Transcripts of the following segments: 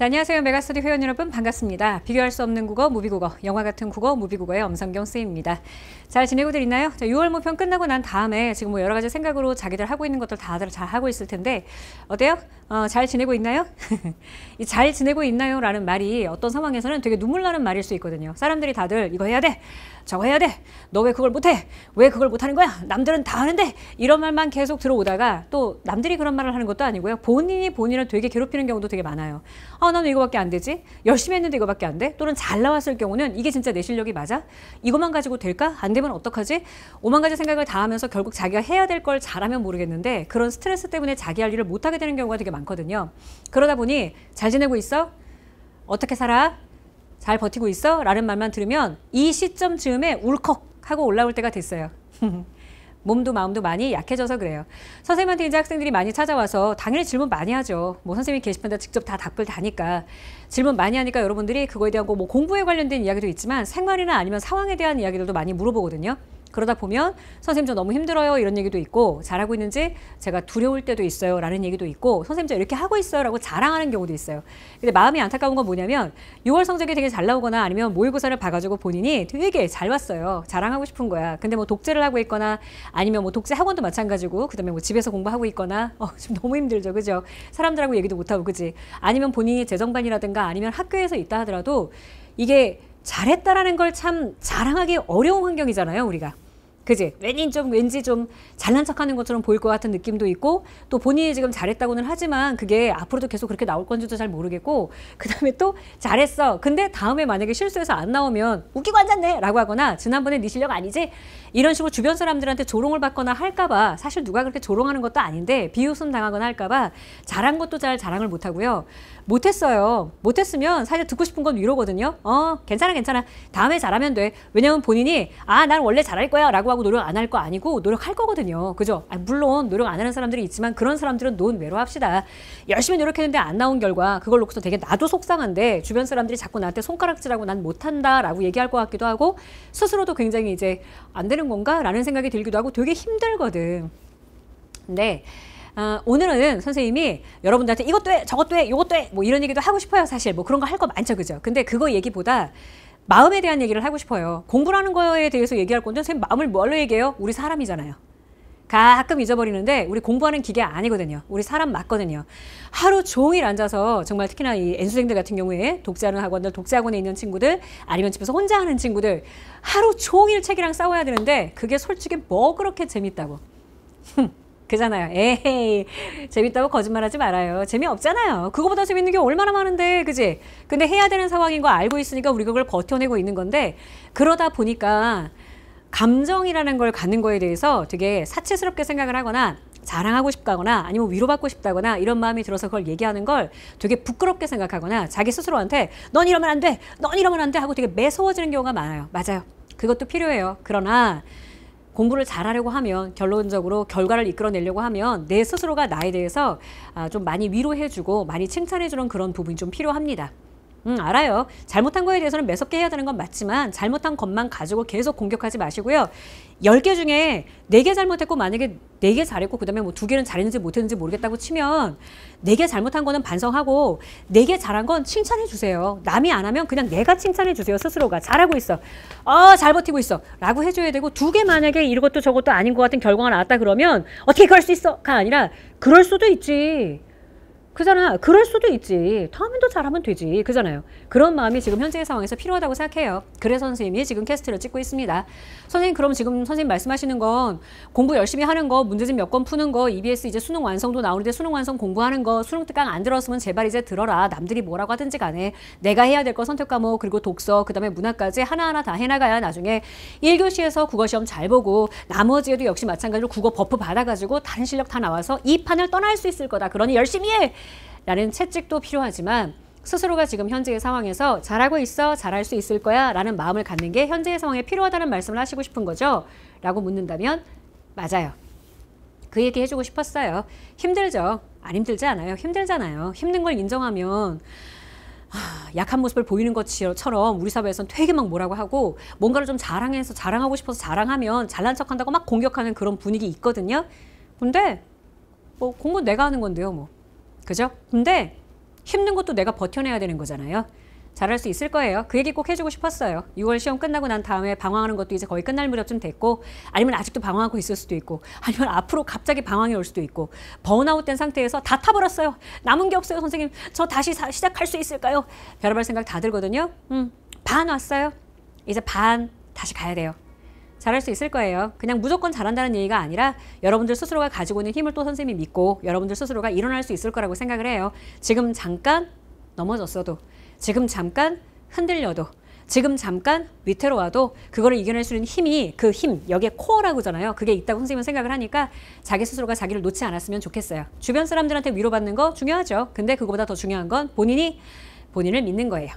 자, 안녕하세요. 메가스터디 회원 여러분 반갑습니다. 비교할 수 없는 국어, 무비국어, 영화 같은 국어, 무비국어의 엄성경 쌤입니다. 잘 지내고들 있나요? 6월 모편 끝나고 난 다음에 지금 뭐 여러 가지 생각으로 자기들 하고 있는 것들 다들 잘 하고 있을 텐데 어때요? 어, 잘 지내고 있나요? 이잘 지내고 있나요? 라는 말이 어떤 상황에서는 되게 눈물 나는 말일 수 있거든요. 사람들이 다들 이거 해야 돼. 저거 해야 돼. 너 왜 그걸 못해? 왜 그걸 못하는 거야? 남들은 다 하는데 이런 말만 계속 들어오다가 또 남들이 그런 말을 하는 것도 아니고요. 본인이 본인을 되게 괴롭히는 경우도 되게 많아요. 아, 나는 이거밖에 안 되지. 열심히 했는데 이거밖에 안 돼. 또는 잘 나왔을 경우는 이게 진짜 내 실력이 맞아? 이것만 가지고 될까? 안 되면 어떡하지? 오만 가지 생각을 다 하면서 결국 자기가 해야 될 걸 잘하면 모르겠는데 그런 스트레스 때문에 자기 할 일을 못하게 되는 경우가 되게 많거든요. 그러다 보니 잘 지내고 있어? 어떻게 살아? 잘 버티고 있어? 라는 말만 들으면 이 시점 즈음에 울컥 하고 올라올 때가 됐어요. 몸도 마음도 많이 약해져서 그래요. 선생님한테 이제 학생들이 많이 찾아와서 당연히 질문 많이 하죠. 뭐 선생님 게시판에 직접 다 답글 다니까 질문 많이 하니까 여러분들이 그거에 대한 거뭐 공부에 관련된 이야기도 있지만 생활이나 아니면 상황에 대한 이야기들도 많이 물어보거든요. 그러다 보면 선생님 저 너무 힘들어요 이런 얘기도 있고 잘하고 있는지 제가 두려울 때도 있어요 라는 얘기도 있고 선생님 저 이렇게 하고 있어요 라고 자랑하는 경우도 있어요 근데 마음이 안타까운 건 뭐냐면 6월 성적이 되게 잘 나오거나 아니면 모의고사를 봐가지고 본인이 되게 잘 왔어요 자랑하고 싶은 거야 근데 뭐 독재를 하고 있거나 아니면 뭐 독재 학원도 마찬가지고 그다음에 뭐 집에서 공부하고 있거나 어, 지금 너무 힘들죠 그죠 사람들하고 얘기도 못하고 그지 아니면 본인이 재정반이라든가 아니면 학교에서 있다 하더라도 이게 잘했다라는 걸 참 자랑하기 어려운 환경이잖아요, 우리가. 그지? 왠지 좀 왠지 좀 잘난 척하는 것처럼 보일 것 같은 느낌도 있고 또 본인이 지금 잘했다고는 하지만 그게 앞으로도 계속 그렇게 나올 건지도 잘 모르겠고 그다음에 또 잘했어. 근데 다음에 만약에 실수해서 안 나오면 웃기고 앉았네라고 하거나 지난번에 네 실력 아니지 이런 식으로 주변 사람들한테 조롱을 받거나 할까봐 사실 누가 그렇게 조롱하는 것도 아닌데 비웃음 당하거나 할까봐 잘한 것도 잘 자랑을 못하고요. 못했어요. 못했으면 사실 듣고 싶은 건 위로거든요. 어 괜찮아 괜찮아 다음에 잘하면 돼. 왜냐면 본인이 아 난 원래 잘할 거야 라고 하고 노력 안 할 거 아니고 노력할 거거든요. 그죠? 아, 물론 노력 안 하는 사람들이 있지만 그런 사람들은 논외로 합시다. 열심히 노력했는데 안 나온 결과 그걸 놓고서 되게 나도 속상한데 주변 사람들이 자꾸 나한테 손가락질하고 난 못한다 라고 얘기할 것 같기도 하고 스스로도 굉장히 이제 안 되는 되는 건가라는 생각이 들기도 하고 되게 힘들거든. 근데 어, 오늘은 선생님이 여러분들한테 이것도 해, 저것도 해, 이것도 해, 뭐 이런 얘기도 하고 싶어요, 사실. 뭐 그런 거 할 거 많죠, 그죠? 근데 그거 얘기보다 마음에 대한 얘기를 하고 싶어요. 공부라는 거에 대해서 얘기할 건데 선생님 마음을 뭘로 얘기해요? 우리 사람이잖아요. 가끔 잊어버리는데 우리 공부하는 기계 아니거든요. 우리 사람 맞거든요. 하루 종일 앉아서 정말 특히나 이 N수생들 같은 경우에 독자하는 학원들, 독자학원에 있는 친구들 아니면 집에서 혼자 하는 친구들 하루 종일 책이랑 싸워야 되는데 그게 솔직히 뭐 그렇게 재밌다고. 그잖아요. 에헤이 재밌다고 거짓말하지 말아요. 재미없잖아요. 그거보다 재밌는 게 얼마나 많은데 그지? 근데 해야 되는 상황인 거 알고 있으니까 우리 그걸 버텨내고 있는 건데 그러다 보니까 감정이라는 걸 갖는 거에 대해서 되게 사치스럽게 생각을 하거나 자랑하고 싶다거나 아니면 위로받고 싶다거나 이런 마음이 들어서 그걸 얘기하는 걸 되게 부끄럽게 생각하거나 자기 스스로한테 넌 이러면 안 돼, 넌 이러면 안 돼 하고 되게 매서워지는 경우가 많아요. 맞아요. 그것도 필요해요. 그러나 공부를 잘하려고 하면 결론적으로 결과를 이끌어내려고 하면 내 스스로가 나에 대해서 아, 좀 많이 위로해주고 많이 칭찬해주는 그런 부분이 좀 필요합니다. 음, 알아요. 잘못한 거에 대해서는 매섭게 해야 되는 건 맞지만 잘못한 것만 가지고 계속 공격하지 마시고요. 1 0개 중에 4개 잘못했고 만약에 4개 잘했고 그다음에 뭐 두 개는 잘했는지 못했는지 모르겠다고 치면 4개 잘못한 거는 반성하고 4개 잘한 건 칭찬해 주세요. 남이 안 하면 그냥 내가 칭찬해 주세요. 스스로가 잘하고 있어. 어, 잘 버티고 있어. 라고 해 줘야 되고 2개 만약에 이것도 저것도 아닌 것 같은 결과가 나왔다 그러면 어떻게 그럴 수 있어가 아니라 그럴 수도 있지. 그잖아. 그럴 수도 있지. 다음엔 더 잘하면 되지. 그잖아요. 그런 마음이 지금 현재의 상황에서 필요하다고 생각해요. 그래서 선생님이 지금 캐스트를 찍고 있습니다. 선생님 그럼 지금 선생님 말씀하시는 건 공부 열심히 하는 거, 문제집 몇 권 푸는 거, EBS 이제 수능 완성도 나오는데 수능 완성 공부하는 거, 수능 특강 안 들었으면 제발 이제 들어라. 남들이 뭐라고 하든지 간에 내가 해야 될 거 선택 과목 뭐 그리고 독서 그다음에 문학까지 하나하나 다 해나가야 나중에 1교시에서 국어 시험 잘 보고 나머지에도 역시 마찬가지로 국어 버프 받아가지고 다른 실력 다 나와서 이 판을 떠날 수 있을 거다. 그러니 열심히 해. 라는 채찍도 필요하지만 스스로가 지금 현재의 상황에서 잘하고 있어 잘할 수 있을 거야 라는 마음을 갖는 게 현재의 상황에 필요하다는 말씀을 하시고 싶은 거죠 라고 묻는다면 맞아요 그 얘기 해주고 싶었어요 힘들죠 안 힘들지 않아요 힘들잖아요 힘든 걸 인정하면 하, 아, 약한 모습을 보이는 것처럼 우리 사회에선 되게 막 뭐라고 하고 뭔가를 좀 자랑해서 자랑하고 싶어서 자랑하면 잘난 척한다고 막 공격하는 그런 분위기 있거든요 근데 뭐 공부 내가 하는 건데요 뭐 그죠? 근데 힘든 것도 내가 버텨내야 되는 거잖아요. 잘할 수 있을 거예요. 그 얘기 꼭 해주고 싶었어요. 6월 시험 끝나고 난 다음에 방황하는 것도 이제 거의 끝날 무렵쯤 됐고 아니면 아직도 방황하고 있을 수도 있고 아니면 앞으로 갑자기 방황이 올 수도 있고 번아웃된 상태에서 다 타버렸어요. 남은 게 없어요. 선생님 저 다시 시작할 수 있을까요? 별의별 생각 다 들거든요. 음, 반 왔어요. 이제 반 다시 가야 돼요. 잘할 수 있을 거예요. 그냥 무조건 잘한다는 얘기가 아니라 여러분들 스스로가 가지고 있는 힘을 또 선생님이 믿고 여러분들 스스로가 일어날 수 있을 거라고 생각을 해요. 지금 잠깐 넘어졌어도 지금 잠깐 흔들려도 지금 잠깐 위태로워도 그거를 이겨낼 수 있는 힘이 그 힘 여기에 코어라고잖아요. 하 그게 있다고 선생님은 생각을 하니까 자기 스스로가 자기를 놓지 않았으면 좋겠어요. 주변 사람들한테 위로받는 거 중요하죠. 근데 그거보다 더 중요한 건 본인이 본인을 믿는 거예요.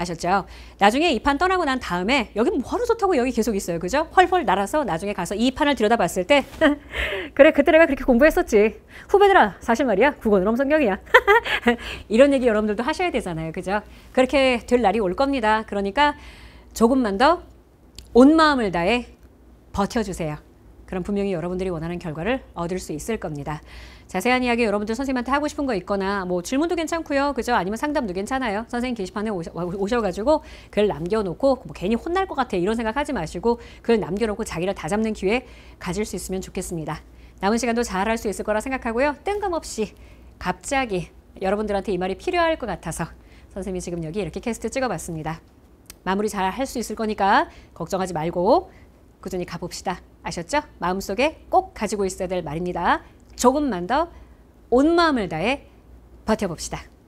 아셨죠? 나중에 이 판 떠나고 난 다음에 여기 뭐하러 좋다고 여기 계속 있어요. 그죠? 헐헐 날아서 나중에 가서 이 판을 들여다봤을 때 그래 그때 내가 그렇게 공부했었지. 후배들아 사실 말이야 국어는 엄성경이야. 이런 얘기 여러분들도 하셔야 되잖아요. 그죠? 그렇게 될 날이 올 겁니다. 그러니까 조금만 더 온 마음을 다해 버텨주세요. 그럼 분명히 여러분들이 원하는 결과를 얻을 수 있을 겁니다. 자세한 이야기 여러분들 선생님한테 하고 싶은 거 있거나 뭐 질문도 괜찮고요. 그죠? 아니면 상담도 괜찮아요. 선생님 게시판에 오셔, 가지고글 남겨놓고 뭐 괜히 혼날 것 같아 이런 생각하지 마시고 글 남겨놓고 자기를 다잡는 기회 가질 수 있으면 좋겠습니다. 남은 시간도 잘 할 수 있을 거라 생각하고요. 뜬금없이 갑자기 여러분들한테 이 말이 필요할 것 같아서 선생님이 지금 여기 이렇게 캐스트 찍어봤습니다. 마무리 잘 할 수 있을 거니까 걱정하지 말고 꾸준히 가봅시다. 아셨죠? 마음속에 꼭 가지고 있어야 될 말입니다. 조금만 더 온 마음을 다해 버텨봅시다.